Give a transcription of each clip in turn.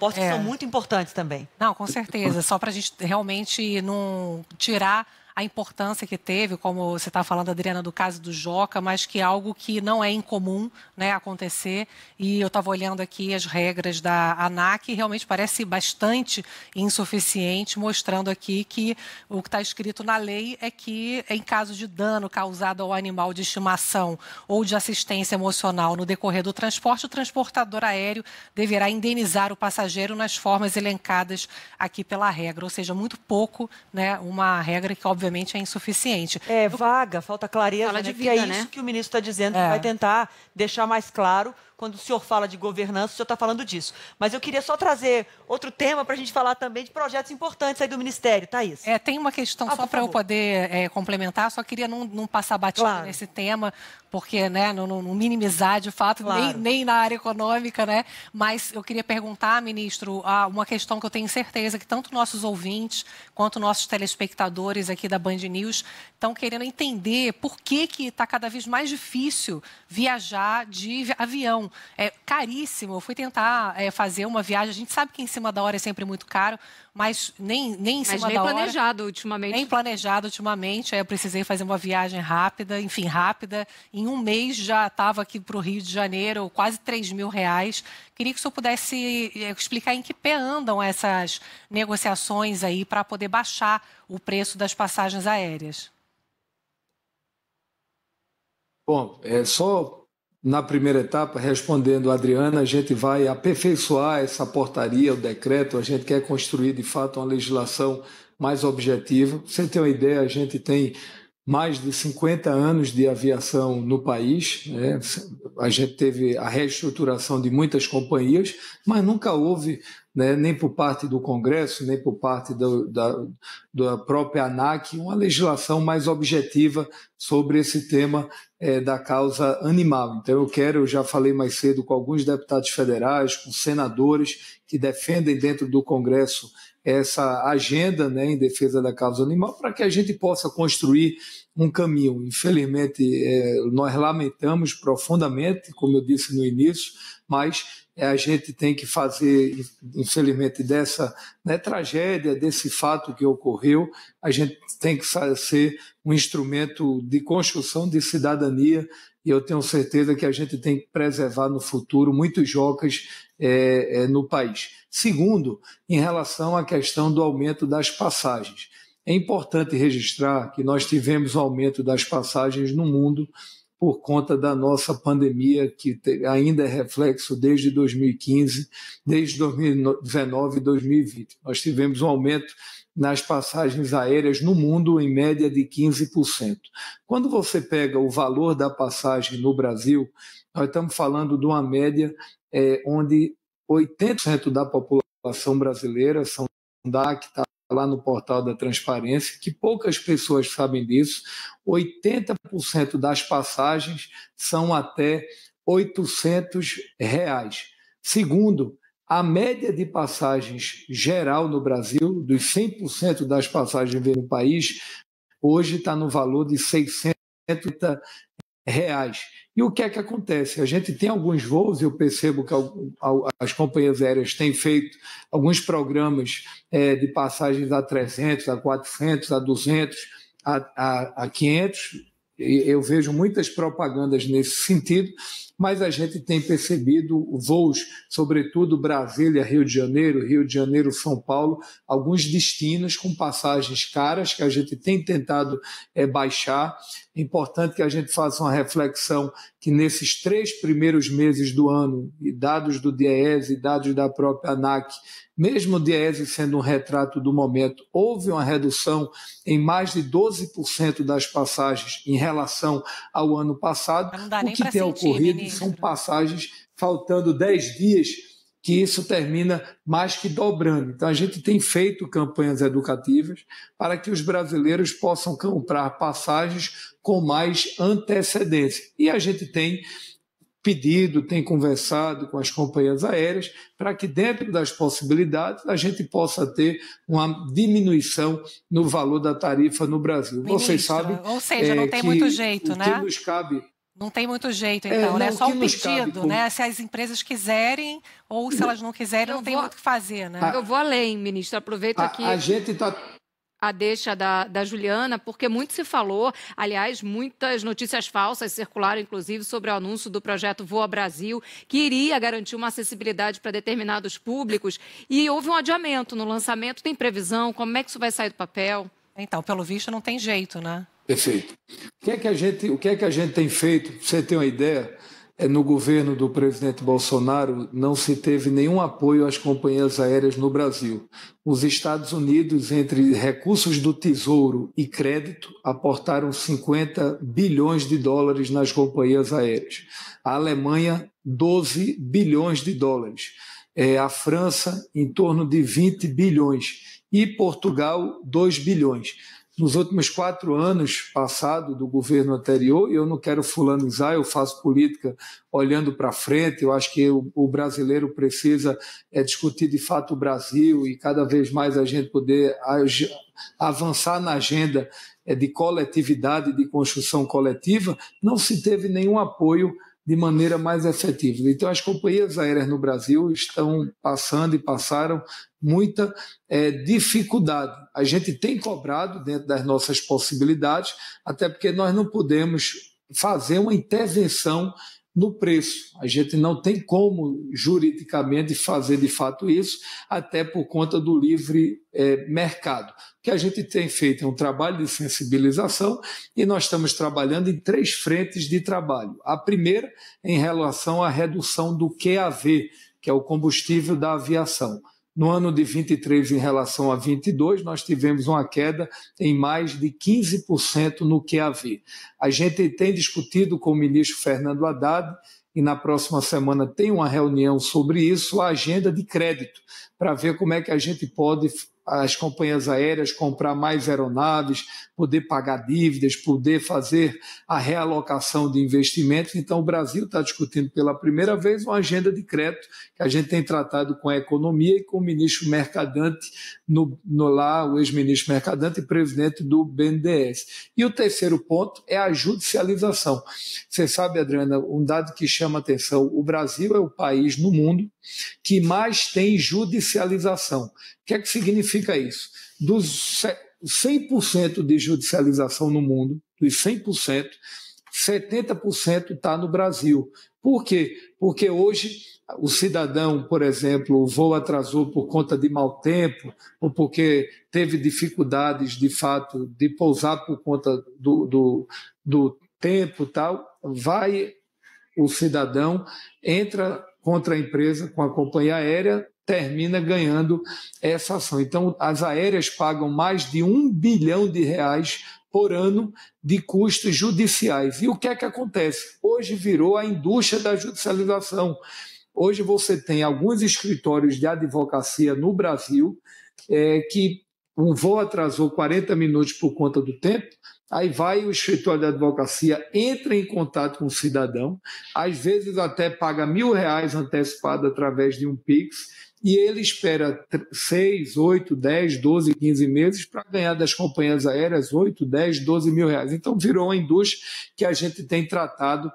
portas é. são muito importantes também. Não, com certeza. Só para a gente realmente não tirar a importância que teve, como você está falando, Adriana, do caso do Joca, mas que é algo que não é incomum né, acontecer. E eu estava olhando aqui as regras da ANAC, e realmente parece bastante insuficiente, mostrando aqui que o que está escrito na lei é que, em caso de dano causado ao animal de estimação ou de assistência emocional no decorrer do transporte, o transportador aéreo deverá indenizar o passageiro nas formas elencadas aqui pela regra. Ou seja, muito pouco, né, uma regra que, obviamente, obviamente é insuficiente. É, vaga, falta clareza, Fala né? vida, que é né? isso que o ministro está dizendo, é. que vai tentar deixar mais claro quando o senhor fala de governança, o senhor está falando disso. Mas eu queria só trazer outro tema para a gente falar também de projetos importantes aí do Ministério, Thaís. É, tem uma questão ah, só para eu poder é, complementar, só queria não, não passar batido claro. nesse tema, porque né, não, não minimizar de fato, claro. nem, nem, na área econômica, né? Mas eu queria perguntar, ministro, uma questão que eu tenho certeza que tanto nossos ouvintes quanto nossos telespectadores aqui da Band News estão querendo entender por que está cada vez mais difícil viajar de avião é caríssimo. Eu fui tentar é, fazer uma viagem. A gente sabe que em cima da hora é sempre muito caro, mas nem, nem em cima da hora. Nem planejado ultimamente. Nem planejado ultimamente. Aí eu precisei fazer uma viagem rápida, enfim, rápida. Em um mês já estava aqui para o Rio de Janeiro, quase 3 mil reais. Queria que o senhor pudesse é, explicar em que pé andam essas negociações aí para poder baixar o preço das passagens aéreas. Bom, é só na primeira etapa, respondendo a Adriana, a gente vai aperfeiçoar essa portaria, o decreto, a gente quer construir de fato uma legislação mais objetiva. você tem uma ideia, a gente tem mais de 50 anos de aviação no país, né? a gente teve a reestruturação de muitas companhias, mas nunca houve, né, nem por parte do Congresso, nem por parte do, da, da própria ANAC, uma legislação mais objetiva sobre esse tema é, da causa animal. Então, eu quero, eu já falei mais cedo com alguns deputados federais, com senadores que defendem dentro do Congresso essa agenda né, em defesa da causa animal para que a gente possa construir um caminho. Infelizmente, é, nós lamentamos profundamente, como eu disse no início, mas é, a gente tem que fazer, infelizmente, dessa né, tragédia, desse fato que ocorreu, a gente tem que ser um instrumento de construção de cidadania e eu tenho certeza que a gente tem que preservar no futuro muitos jocas é, é, no país. Segundo, em relação à questão do aumento das passagens. É importante registrar que nós tivemos um aumento das passagens no mundo por conta da nossa pandemia, que ainda é reflexo desde 2015, desde 2019 e 2020. Nós tivemos um aumento nas passagens aéreas no mundo, em média de 15%. Quando você pega o valor da passagem no Brasil, nós estamos falando de uma média é, onde 80% da população brasileira, são que está lá no portal da transparência, que poucas pessoas sabem disso, 80% das passagens são até 800 reais. Segundo, a média de passagens geral no Brasil, dos 100% das passagens no país, hoje está no valor de 600 reais. E o que é que acontece? A gente tem alguns voos, eu percebo que as companhias aéreas têm feito alguns programas é, de passagens a 300, a 400, a 200, a, a, a 500. Eu vejo muitas propagandas nesse sentido, mas a gente tem percebido voos, sobretudo Brasília, Rio de Janeiro, Rio de Janeiro, São Paulo, alguns destinos com passagens caras que a gente tem tentado é, baixar. É importante que a gente faça uma reflexão que nesses três primeiros meses do ano, e dados do DIES e dados da própria ANAC, mesmo o DIES sendo um retrato do momento, houve uma redução em mais de 12% das passagens em relação ao ano passado, o que tem sentir, ocorrido são passagens faltando 10 dias que isso termina mais que dobrando. Então, a gente tem feito campanhas educativas para que os brasileiros possam comprar passagens com mais antecedência. E a gente tem pedido, tem conversado com as companhias aéreas para que, dentro das possibilidades, a gente possa ter uma diminuição no valor da tarifa no Brasil. Ministro, Vocês sabem. Ou seja, não é, tem muito jeito, o né? O que nos cabe não tem muito jeito, é, então, é, não, né? É só um pedido, né? Se as empresas quiserem ou se elas não quiserem, eu não vou, tem muito o que fazer, né? A, eu vou além, ministro. Aproveito a, aqui. A gente está a deixa da, da, Juliana, porque muito se falou, aliás, muitas notícias falsas circularam, inclusive, sobre o anúncio do projeto Voa Brasil, que iria garantir uma acessibilidade para determinados públicos, e houve um adiamento no lançamento. Tem previsão? Como é que isso vai sair do papel? Então, pelo visto, não tem jeito, né? Perfeito. O que é que a gente, o que é que a gente tem feito? você tem uma ideia? É, no governo do presidente Bolsonaro não se teve nenhum apoio às companhias aéreas no Brasil. Os Estados Unidos, entre recursos do Tesouro e crédito, aportaram 50 bilhões de dólares nas companhias aéreas. A Alemanha, 12 bilhões de dólares. É, a França, em torno de 20 bilhões. E Portugal, 2 bilhões nos últimos quatro anos passados do governo anterior, eu não quero fulanizar, eu faço política olhando para frente, eu acho que o, o brasileiro precisa é, discutir de fato o Brasil e cada vez mais a gente poder avançar na agenda é, de coletividade, de construção coletiva, não se teve nenhum apoio de maneira mais efetiva. Então, as companhias aéreas no Brasil estão passando e passaram muita é, dificuldade. A gente tem cobrado dentro das nossas possibilidades, até porque nós não podemos fazer uma intervenção no preço. A gente não tem como juridicamente fazer de fato isso, até por conta do livre é, mercado. O que a gente tem feito é um trabalho de sensibilização e nós estamos trabalhando em três frentes de trabalho. A primeira, em relação à redução do QAV, que é o combustível da aviação. No ano de 23 em relação a 22, nós tivemos uma queda em mais de 15% no QAV. A gente tem discutido com o ministro Fernando Haddad e na próxima semana tem uma reunião sobre isso, a agenda de crédito, para ver como é que a gente pode as companhias aéreas comprar mais aeronaves, poder pagar dívidas, poder fazer a realocação de investimentos. Então, o Brasil está discutindo pela primeira vez uma agenda de crédito que a gente tem tratado com a economia e com o ministro Mercadante, no, no lá, o ex-ministro Mercadante e presidente do BNDES. E o terceiro ponto é a judicialização. Você sabe, Adriana, um dado que chama atenção: o Brasil é o país no mundo que mais tem judicialização que é que significa isso? Dos 100% de judicialização no mundo, dos 100%, 70% está no Brasil. Por quê? Porque hoje o cidadão, por exemplo, o voo atrasou por conta de mau tempo, ou porque teve dificuldades de fato de pousar por conta do, do, do tempo tal, vai o cidadão, entra contra a empresa com a companhia aérea, termina ganhando essa ação. Então, as aéreas pagam mais de um bilhão de reais por ano de custos judiciais. E o que é que acontece? Hoje virou a indústria da judicialização. Hoje você tem alguns escritórios de advocacia no Brasil é, que um voo atrasou 40 minutos por conta do tempo, aí vai o escritório de advocacia, entra em contato com o cidadão, às vezes até paga mil reais antecipado através de um PIX, e ele espera 6, 8, 10, 12, 15 meses para ganhar das companhias aéreas 8, 10, 12 mil reais. Então virou uma indústria que a gente tem tratado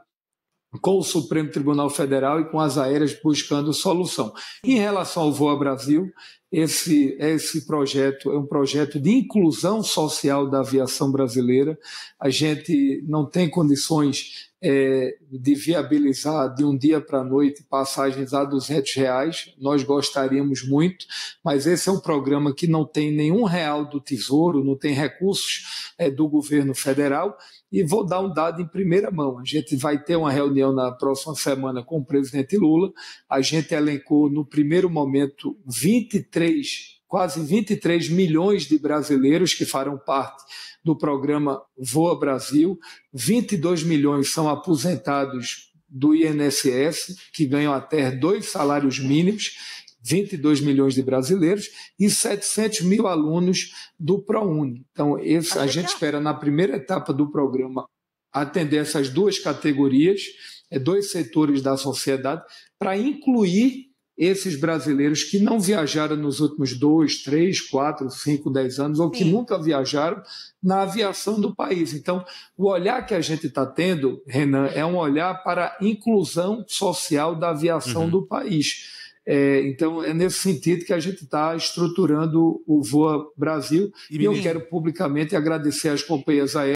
com o Supremo Tribunal Federal e com as aéreas buscando solução. Em relação ao Voa Brasil, esse, esse projeto é um projeto de inclusão social da aviação brasileira. A gente não tem condições é, de viabilizar de um dia para a noite passagens a 200 reais. Nós gostaríamos muito, mas esse é um programa que não tem nenhum real do Tesouro, não tem recursos é, do governo federal e vou dar um dado em primeira mão. A gente vai ter uma reunião na próxima semana com o presidente Lula. A gente elencou no primeiro momento 23, quase 23 milhões de brasileiros que farão parte do programa Voa Brasil. 22 milhões são aposentados do INSS, que ganham até dois salários mínimos, 22 milhões de brasileiros e 700 mil alunos do ProUni. Então, esse, a gente espera, na primeira etapa do programa, atender essas duas categorias, eh, dois setores da sociedade, para incluir esses brasileiros que não viajaram nos últimos dois, três, quatro, cinco, dez anos, ou Sim. que nunca viajaram na aviação do país. Então, o olhar que a gente está tendo, Renan, é um olhar para a inclusão social da aviação uhum. do país é, então, é nesse sentido que a gente está estruturando o Voa Brasil. E, e eu quero publicamente agradecer às companhias aéreas.